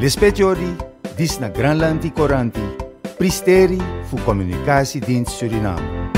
Lespetiori, dis na granlanti Coranti, pristeri fu din Suriname.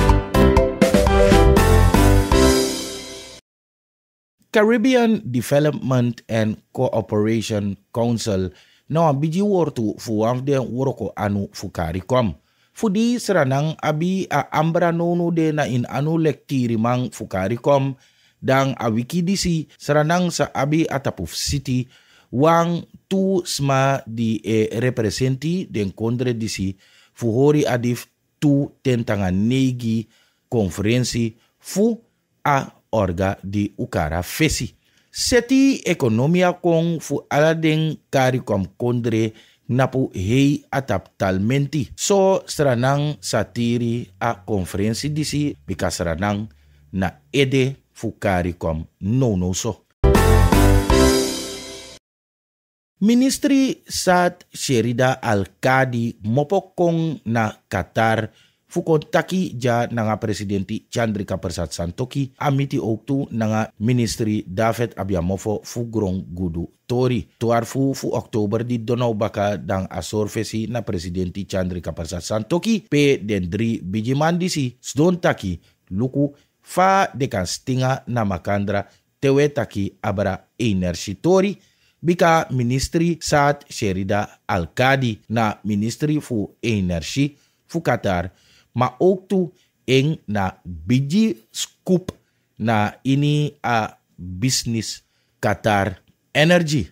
Caribbean Development and Cooperation Council na wan biji wortu fu wafden woroko anu fu karikom. Fu di seranang abi a ambra nono de na in anu lektiri mang fu karikom, dan a disi seranang sa abi atapuf city wang tu sma di e eh, representi den kondre disi Fuhori hori adif tu tentanga negi konferensi fu a orga di ukara fesi. Seti ekonomia kon fu aladeng kari kom kondre napu hei atap talmenti. So stranang satiri a konferensi disi bika seranang na ede fu kari kom nono so. ministri Sat Sherida Al-Kadi mopokong na Qatar fukontaki ja nanga presidenti Chandrika Persat Santoki amiti oktu nanga ministri David Abiamofo fugrong gudu tori. Tuar fu fu oktober di donau baka dang asorfesi na presidenti Chandrika Persat Santoki pe dendri bijimandisi sdontaki luku fa dekan stinga na makandra tewe taki abra inersi tori bika ministri saat Sherida Alkadi na ministri fu energi fu Qatar, ma ook tu eng na biji scoop na ini a bisnis Qatar Energy.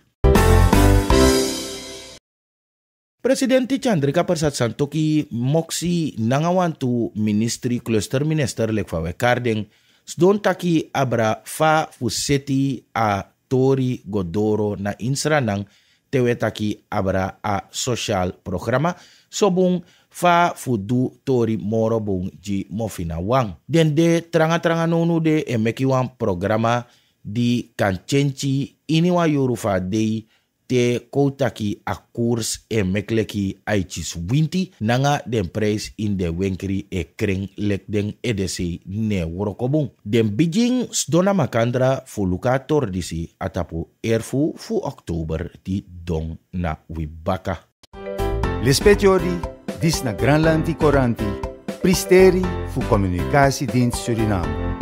Presiden Ti Chandrika Persat Santoki moksi nangawantu ministri cluster minister lekfawe kardeng sdon taki abra fa fuseti a Tori Godoro na insranang tewetaki abra a social programa sobung fa fudu tori moro bung ji mofina wang. Den de teranga tranga nonu de emeki wang programa di kancenci ini wa fa dei te koutaki a koers e mekleki aitis winti nanga den prijs in de wenkri e kring lek den edesi ne worokobun. Den bijing sdona makandra fu luka tordisi atapu erfu fu oktober ti don na wibaka. L'espetiori dis na Granlandi Coranti, pristeri fu comunicasi din Suriname.